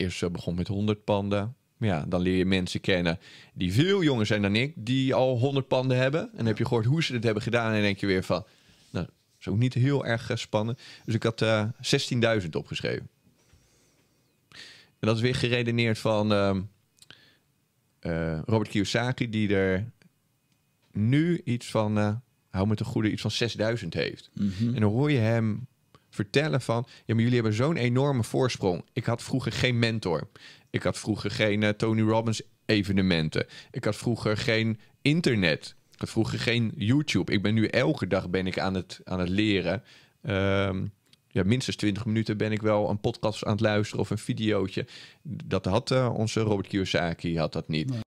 eerst eh, begon met 100 panden. Ja, dan leer je mensen kennen die veel jonger zijn dan ik, die al 100 panden hebben. En dan heb je gehoord hoe ze het hebben gedaan. En denk je weer van, nou, dat is ook niet heel erg eh, spannend. Dus ik had 16.000 eh, opgeschreven. En dat is weer geredeneerd van ehm, Robert Kiyosaki, die er nu iets van, hou me te goede, iets van 6000 heeft. Mhm. En dan hoor je hem vertellen van, ja, maar jullie hebben zo'n enorme voorsprong. Ik had vroeger geen mentor. Ik had vroeger geen eh, Tony Robbins evenementen. Ik had vroeger geen internet. Ik had vroeger geen YouTube. Ik ben nu elke dag ben ik aan het, aan het leren. Ehm, ja, minstens 20 minuten ben ik wel een podcast aan het luisteren of een videootje. Dat had eh, onze Robert Kiyosaki had dat niet.